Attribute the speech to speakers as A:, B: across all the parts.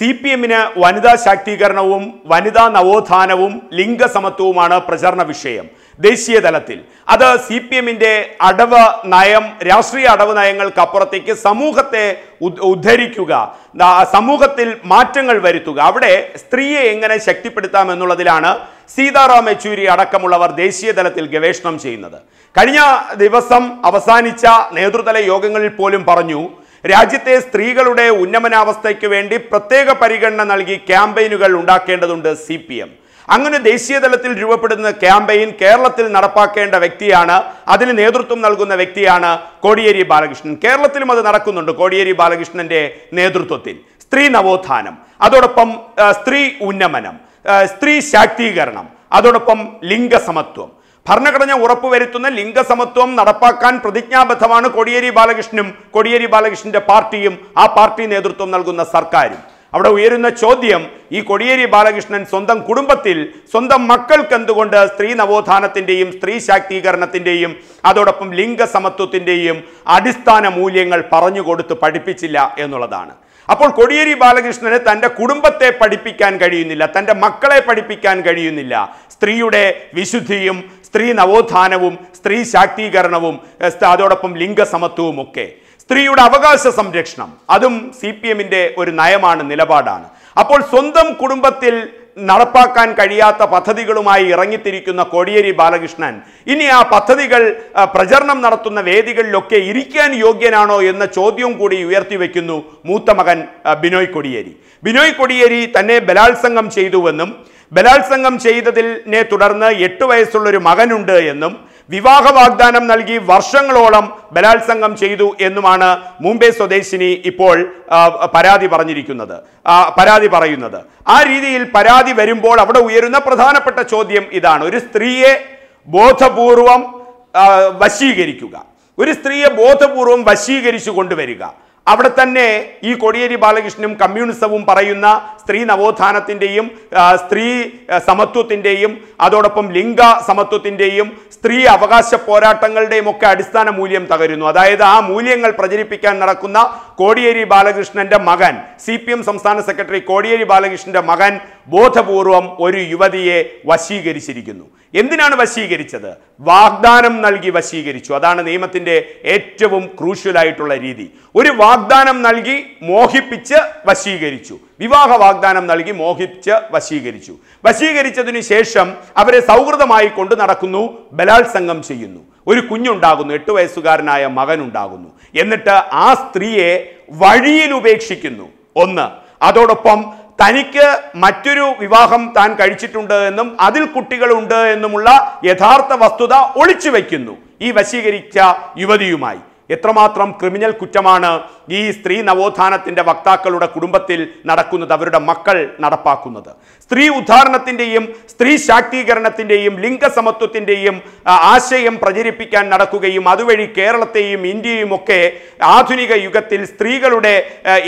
A: C P എമ്മിന് വനിതാ ശാക്തീകരണവും വനിതാ നവോത്ഥാനവും ലിംഗസമത്വവുമാണ് പ്രചരണ വിഷയം ദേശീയ തലത്തിൽ അത് സി പി എമ്മിൻ്റെ അടവ് നയം രാഷ്ട്രീയ അടവ് നയങ്ങൾക്കപ്പുറത്തേക്ക് സമൂഹത്തെ ഉദ്ധരിക്കുക സമൂഹത്തിൽ മാറ്റങ്ങൾ വരുത്തുക അവിടെ സ്ത്രീയെ എങ്ങനെ ശക്തിപ്പെടുത്താം എന്നുള്ളതിലാണ് സീതാറാം യെച്ചൂരി അടക്കമുള്ളവർ ദേശീയ തലത്തിൽ ഗവേഷണം ചെയ്യുന്നത് കഴിഞ്ഞ ദിവസം അവസാനിച്ച നേതൃതല യോഗങ്ങളിൽ പോലും പറഞ്ഞു രാജ്യത്തെ സ്ത്രീകളുടെ ഉന്നമനാവസ്ഥയ്ക്ക് വേണ്ടി പ്രത്യേക പരിഗണന നൽകി ക്യാമ്പയിനുകൾ ഉണ്ടാക്കേണ്ടതുണ്ട് സി പി എം അങ്ങനെ ദേശീയ തലത്തിൽ രൂപപ്പെടുന്ന ക്യാമ്പയിൻ കേരളത്തിൽ നടപ്പാക്കേണ്ട വ്യക്തിയാണ് അതിന് നേതൃത്വം നൽകുന്ന വ്യക്തിയാണ് കോടിയേരി ബാലകൃഷ്ണൻ കേരളത്തിലും അത് നടക്കുന്നുണ്ട് കോടിയേരി ബാലകൃഷ്ണന്റെ നേതൃത്വത്തിൽ സ്ത്രീ നവോത്ഥാനം അതോടൊപ്പം സ്ത്രീ ഉന്നമനം സ്ത്രീ ശാക്തീകരണം അതോടൊപ്പം ലിംഗസമത്വം ഭരണഘടന ഉറപ്പുവരുത്തുന്ന ലിംഗസമത്വം നടപ്പാക്കാൻ പ്രതിജ്ഞാബദ്ധമാണ് കോടിയേരി ബാലകൃഷ്ണനും കോടിയേരി ബാലകൃഷ്ണന്റെ പാർട്ടിയും ആ പാർട്ടി നേതൃത്വം നൽകുന്ന സർക്കാരും അവിടെ ഉയരുന്ന ചോദ്യം ഈ കൊടിയേരി ബാലകൃഷ്ണൻ സ്വന്തം കുടുംബത്തിൽ സ്വന്തം മക്കൾക്ക് എന്തുകൊണ്ട് സ്ത്രീ നവോത്ഥാനത്തിൻ്റെയും സ്ത്രീ ശാക്തീകരണത്തിൻ്റെയും അതോടൊപ്പം ലിംഗസമത്വത്തിൻ്റെയും അടിസ്ഥാന മൂല്യങ്ങൾ പറഞ്ഞു കൊടുത്ത് പഠിപ്പിച്ചില്ല എന്നുള്ളതാണ് അപ്പോൾ കോടിയേരി ബാലകൃഷ്ണന് തൻ്റെ കുടുംബത്തെ പഠിപ്പിക്കാൻ കഴിയുന്നില്ല തൻ്റെ മക്കളെ പഠിപ്പിക്കാൻ കഴിയുന്നില്ല സ്ത്രീയുടെ വിശുദ്ധിയും സ്ത്രീ നവോത്ഥാനവും സ്ത്രീ ശാക്തീകരണവും അതോടൊപ്പം ലിംഗസമത്വവും ഒക്കെ സ്ത്രീയുടെ അവകാശ സംരക്ഷണം അതും സി പി എമ്മിൻ്റെ ഒരു നയമാണ് നിലപാടാണ് അപ്പോൾ സ്വന്തം കുടുംബത്തിൽ നടപ്പാക്കാൻ കഴിയാത്ത പദ്ധതികളുമായി ഇറങ്ങിത്തിരിക്കുന്ന കോടിയേരി ബാലകൃഷ്ണൻ ഇനി ആ പദ്ധതികൾ പ്രചരണം നടത്തുന്ന വേദികളിലൊക്കെ ഇരിക്കാൻ യോഗ്യനാണോ എന്ന ചോദ്യവും കൂടി ഉയർത്തിവെക്കുന്നു മൂത്ത മകൻ ബിനോയ് കൊടിയേരി ബിനോയ് കൊടിയേരി തന്നെ ബലാത്സംഗം ചെയ്തുവെന്നും ബലാത്സംഗം ചെയ്തതിനെ തുടർന്ന് എട്ട് വയസ്സുള്ളൊരു മകനുണ്ട് എന്നും വിവാഹ വാഗ്ദാനം നൽകി വർഷങ്ങളോളം ബലാത്സംഗം ചെയ്തു എന്നുമാണ് മുംബൈ സ്വദേശിനി ഇപ്പോൾ പരാതി പറഞ്ഞിരിക്കുന്നത് പരാതി പറയുന്നത് ആ രീതിയിൽ പരാതി വരുമ്പോൾ അവിടെ ഉയരുന്ന പ്രധാനപ്പെട്ട ചോദ്യം ഇതാണ് ഒരു സ്ത്രീയെ ബോധപൂർവം വശീകരിക്കുക ഒരു സ്ത്രീയെ ബോധപൂർവം വശീകരിച്ചു കൊണ്ടുവരിക അവിടെ തന്നെ ഈ കോടിയേരി ബാലകൃഷ്ണനും കമ്മ്യൂണിസവും പറയുന്ന സ്ത്രീ നവോത്ഥാനത്തിൻ്റെയും സ്ത്രീ സമത്വത്തിൻ്റെയും അതോടൊപ്പം ലിംഗ സമത്വത്തിൻ്റെയും സ്ത്രീ അവകാശ പോരാട്ടങ്ങളുടെയും ഒക്കെ അടിസ്ഥാന മൂല്യം തകരുന്നു അതായത് ആ മൂല്യങ്ങൾ പ്രചരിപ്പിക്കാൻ നടക്കുന്ന കോടിയേരി ബാലകൃഷ്ണന്റെ മകൻ സി സംസ്ഥാന സെക്രട്ടറി കോടിയേരി ബാലകൃഷ്ണന്റെ മകൻ ബോധപൂർവം ഒരു യുവതിയെ വശീകരിച്ചിരിക്കുന്നു എന്തിനാണ് വശീകരിച്ചത് വാഗ്ദാനം നൽകി വശീകരിച്ചു അതാണ് നിയമത്തിൻ്റെ ഏറ്റവും ക്രൂഷ്യലായിട്ടുള്ള രീതി ഒരു വാഗ്ദാനം നൽകി മോഹിപ്പിച്ച് വശീകരിച്ചു വിവാഹ വാഗ്ദാനം നൽകി മോഹിപ്പിച്ച് വശീകരിച്ചു വശീകരിച്ചതിനു ശേഷം അവരെ സൗഹൃദമായി കൊണ്ട് നടക്കുന്നു ബലാത്സംഗം ചെയ്യുന്നു ഒരു കുഞ്ഞുണ്ടാകുന്നു എട്ട് വയസ്സുകാരനായ മകനുണ്ടാകുന്നു എന്നിട്ട് ആ സ്ത്രീയെ വഴിയിൽ ഉപേക്ഷിക്കുന്നു ഒന്ന് അതോടൊപ്പം തനിക്ക് മറ്റൊരു വിവാഹം താൻ കഴിച്ചിട്ടുണ്ട് എന്നും അതിൽ കുട്ടികളുണ്ട് എന്നുമുള്ള യഥാർത്ഥ വസ്തുത ഒളിച്ചു വയ്ക്കുന്നു ഈ വശീകരിച്ച യുവതിയുമായി എത്രമാത്രം ക്രിമിനൽ കുറ്റമാണ് ഈ സ്ത്രീ നവോത്ഥാനത്തിൻ്റെ വക്താക്കളുടെ കുടുംബത്തിൽ നടക്കുന്നത് അവരുടെ മക്കൾ നടപ്പാക്കുന്നത് സ്ത്രീ ഉദ്ധാരണത്തിൻ്റെയും സ്ത്രീ ശാക്തീകരണത്തിൻ്റെയും ലിംഗസമത്വത്തിൻ്റെയും ആശയം പ്രചരിപ്പിക്കാൻ നടക്കുകയും അതുവഴി കേരളത്തെയും ഇന്ത്യയും ഒക്കെ ആധുനിക യുഗത്തിൽ സ്ത്രീകളുടെ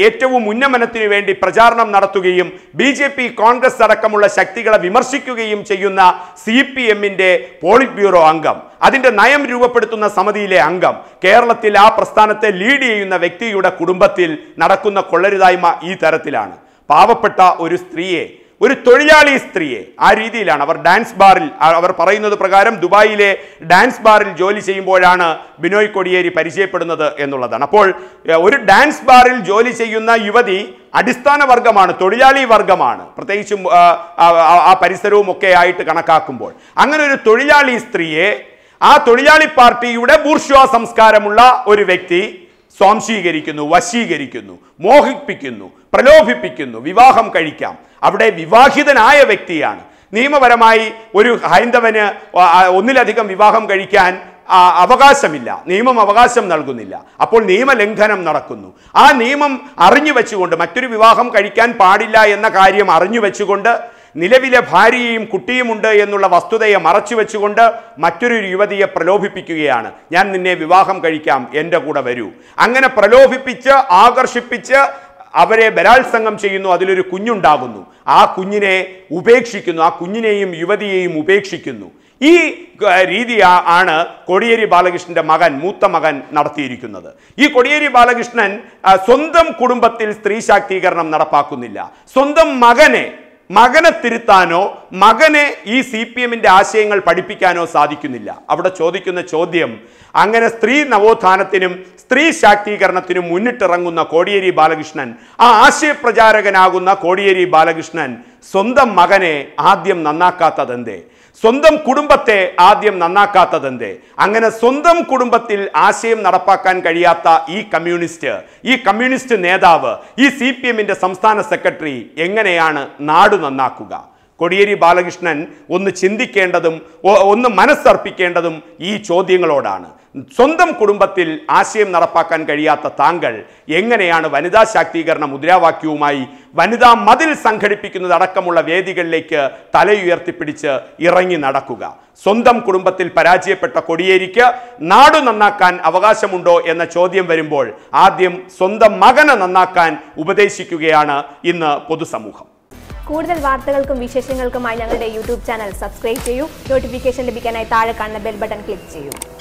A: ഏറ്റവും ഉന്നമനത്തിനു വേണ്ടി പ്രചാരണം നടത്തുകയും ബി ജെ പി കോൺഗ്രസ് അടക്കമുള്ള ശക്തികളെ വിമർശിക്കുകയും ചെയ്യുന്ന സി പി എമ്മിൻ്റെ പോളിറ്റ് ബ്യൂറോ അംഗം അതിന്റെ നയം രൂപപ്പെടുത്തുന്ന സമിതിയിലെ അംഗം കേരളത്തിൽ ആ പ്രസ്ഥാനത്തെ ലീഡ് ചെയ്യുന്ന വ്യക്തിയുടെ കുടുംബത്തിൽ നടക്കുന്ന കൊള്ളരുതായ്മ ഈ തരത്തിലാണ് പാവപ്പെട്ട ഒരു സ്ത്രീയെ ഒരു തൊഴിലാളി സ്ത്രീയെ ആ രീതിയിലാണ് അവർ ഡാൻസ് ബാറിൽ അവർ പറയുന്നത് പ്രകാരം ദുബായിലെ ഡാൻസ് ബാറിൽ ജോലി ചെയ്യുമ്പോഴാണ് ബിനോയ് കൊടിയേരി പരിചയപ്പെടുന്നത് എന്നുള്ളതാണ് അപ്പോൾ ഒരു ഡാൻസ് ബാറിൽ ജോലി ചെയ്യുന്ന യുവതി അടിസ്ഥാന വർഗമാണ് തൊഴിലാളി വർഗമാണ് പ്രത്യേകിച്ചും ആ പരിസരവും ഒക്കെ ആയിട്ട് കണക്കാക്കുമ്പോൾ അങ്ങനെ ഒരു തൊഴിലാളി സ്ത്രീയെ ആ തൊഴിലാളി പാർട്ടിയുടെ ബൂർഷ്വാ സംസ്കാരമുള്ള ഒരു വ്യക്തി സ്വാംശീകരിക്കുന്നു വശീകരിക്കുന്നു മോഹിപ്പിക്കുന്നു പ്രലോഭിപ്പിക്കുന്നു വിവാഹം കഴിക്കാം അവിടെ വിവാഹിതനായ വ്യക്തിയാണ് നിയമപരമായി ഒരു ഹൈന്ദവന് ഒന്നിലധികം വിവാഹം കഴിക്കാൻ അവകാശമില്ല നിയമം അവകാശം നൽകുന്നില്ല അപ്പോൾ നിയമലംഘനം നടക്കുന്നു ആ നിയമം അറിഞ്ഞു വെച്ചുകൊണ്ട് മറ്റൊരു വിവാഹം കഴിക്കാൻ പാടില്ല എന്ന കാര്യം അറിഞ്ഞു വെച്ചുകൊണ്ട് നിലവിലെ ഭാര്യയും കുട്ടിയുമുണ്ട് എന്നുള്ള വസ്തുതയെ മറച്ചു വെച്ചുകൊണ്ട് മറ്റൊരു യുവതിയെ പ്രലോഭിപ്പിക്കുകയാണ് ഞാൻ നിന്നെ വിവാഹം കഴിക്കാം എൻ്റെ കൂടെ വരൂ അങ്ങനെ പ്രലോഭിപ്പിച്ച് ആകർഷിപ്പിച്ച് അവരെ ബലാത്സംഗം ചെയ്യുന്നു അതിലൊരു കുഞ്ഞുണ്ടാകുന്നു ആ കുഞ്ഞിനെ ഉപേക്ഷിക്കുന്നു ആ കുഞ്ഞിനെയും യുവതിയെയും ഉപേക്ഷിക്കുന്നു ഈ രീതി ആണ് കൊടിയേരി ബാലകൃഷ്ണന്റെ മകൻ മൂത്ത മകൻ നടത്തിയിരിക്കുന്നത് ഈ കൊടിയേരി ബാലകൃഷ്ണൻ സ്വന്തം കുടുംബത്തിൽ സ്ത്രീ ശാക്തീകരണം നടപ്പാക്കുന്നില്ല സ്വന്തം മകനെ മകനെ തിരുത്താനോ മകനെ ഈ സി പി എമ്മിൻ്റെ ആശയങ്ങൾ പഠിപ്പിക്കാനോ സാധിക്കുന്നില്ല അവിടെ ചോദിക്കുന്ന ചോദ്യം അങ്ങനെ സ്ത്രീ നവോത്ഥാനത്തിനും സ്ത്രീ ശാക്തീകരണത്തിനും മുന്നിട്ടിറങ്ങുന്ന കോടിയേരി ബാലകൃഷ്ണൻ ആ ആശയപ്രചാരകനാകുന്ന കോടിയേരി ബാലകൃഷ്ണൻ സ്വന്തം മകനെ ആദ്യം നന്നാക്കാത്തതെന്തേ സ്വന്തം കുടുംബത്തെ ആദ്യം നന്നാക്കാത്തതെന്തേ അങ്ങനെ സ്വന്തം കുടുംബത്തിൽ ആശയം നടപ്പാക്കാൻ കഴിയാത്ത ഈ കമ്മ്യൂണിസ്റ്റ് ഈ കമ്മ്യൂണിസ്റ്റ് നേതാവ് ഈ സി പി എമ്മിൻ്റെ സംസ്ഥാന സെക്രട്ടറി എങ്ങനെയാണ് നാട് നന്നാക്കുക കൊടിയേരി ബാലകൃഷ്ണൻ ഒന്ന് ചിന്തിക്കേണ്ടതും ഒന്ന് മനസ്സർപ്പിക്കേണ്ടതും ഈ ചോദ്യങ്ങളോടാണ് സ്വന്തം കുടുംബത്തിൽ ആശയം നടപ്പാക്കാൻ കഴിയാത്ത താങ്കൾ എങ്ങനെയാണ് വനിതാ ശാക്തീകരണ മുദ്രാവാക്യവുമായി വനിതാ മതിൽ സംഘടിപ്പിക്കുന്നത് അടക്കമുള്ള വേദികളിലേക്ക് തലയുയർത്തിപ്പിടിച്ച് ഇറങ്ങി നടക്കുക സ്വന്തം കുടുംബത്തിൽ പരാജയപ്പെട്ട കൊടിയേരിക്ക് നാടു നന്നാക്കാൻ അവകാശമുണ്ടോ എന്ന ചോദ്യം വരുമ്പോൾ ആദ്യം സ്വന്തം മകനെ നന്നാക്കാൻ ഉപദേശിക്കുകയാണ് ഇന്ന് പൊതുസമൂഹം കൂടുതൽ വാർത്തകൾക്കും വിശേഷങ്ങൾക്കുമായി ഞങ്ങളുടെ യൂട്യൂബ് ചാനൽ സബ്സ്ക്രൈബ് ചെയ്യൂ നോട്ടിഫിക്കേഷൻ ലഭിക്കാനായി താഴെ കാണുന്ന ബെൽ ബട്ടൺ ക്ലിക്ക് ചെയ്യൂ